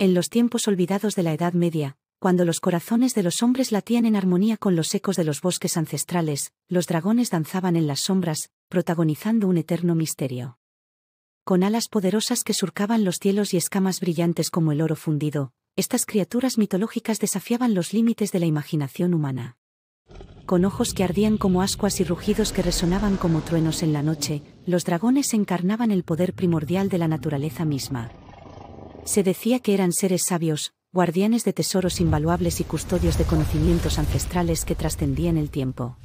En los tiempos olvidados de la Edad Media, cuando los corazones de los hombres latían en armonía con los ecos de los bosques ancestrales, los dragones danzaban en las sombras, protagonizando un eterno misterio. Con alas poderosas que surcaban los cielos y escamas brillantes como el oro fundido, estas criaturas mitológicas desafiaban los límites de la imaginación humana. Con ojos que ardían como ascuas y rugidos que resonaban como truenos en la noche, los dragones encarnaban el poder primordial de la naturaleza misma. Se decía que eran seres sabios, guardianes de tesoros invaluables y custodios de conocimientos ancestrales que trascendían el tiempo.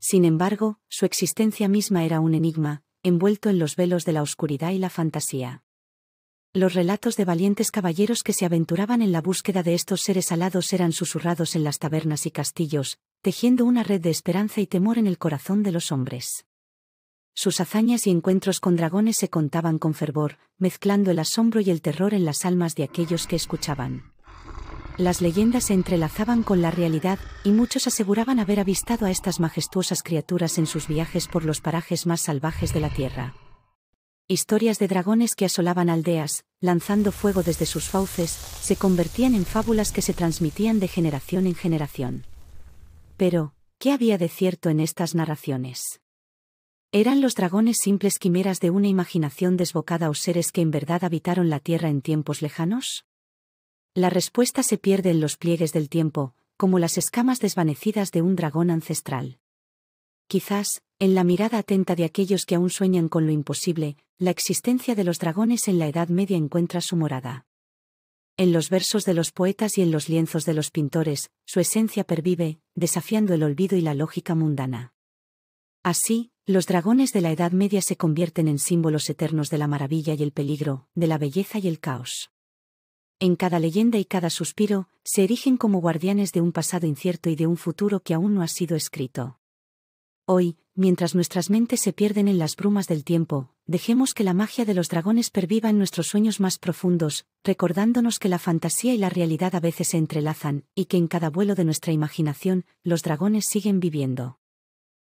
Sin embargo, su existencia misma era un enigma, envuelto en los velos de la oscuridad y la fantasía. Los relatos de valientes caballeros que se aventuraban en la búsqueda de estos seres alados eran susurrados en las tabernas y castillos, tejiendo una red de esperanza y temor en el corazón de los hombres. Sus hazañas y encuentros con dragones se contaban con fervor, mezclando el asombro y el terror en las almas de aquellos que escuchaban. Las leyendas se entrelazaban con la realidad, y muchos aseguraban haber avistado a estas majestuosas criaturas en sus viajes por los parajes más salvajes de la Tierra. Historias de dragones que asolaban aldeas, lanzando fuego desde sus fauces, se convertían en fábulas que se transmitían de generación en generación. Pero, ¿qué había de cierto en estas narraciones? Eran los dragones simples quimeras de una imaginación desbocada o seres que en verdad habitaron la Tierra en tiempos lejanos? La respuesta se pierde en los pliegues del tiempo, como las escamas desvanecidas de un dragón ancestral. Quizás, en la mirada atenta de aquellos que aún sueñan con lo imposible, la existencia de los dragones en la Edad Media encuentra su morada. En los versos de los poetas y en los lienzos de los pintores, su esencia pervive, desafiando el olvido y la lógica mundana. Así, los dragones de la Edad Media se convierten en símbolos eternos de la maravilla y el peligro, de la belleza y el caos. En cada leyenda y cada suspiro, se erigen como guardianes de un pasado incierto y de un futuro que aún no ha sido escrito. Hoy, mientras nuestras mentes se pierden en las brumas del tiempo, dejemos que la magia de los dragones perviva en nuestros sueños más profundos, recordándonos que la fantasía y la realidad a veces se entrelazan, y que en cada vuelo de nuestra imaginación, los dragones siguen viviendo.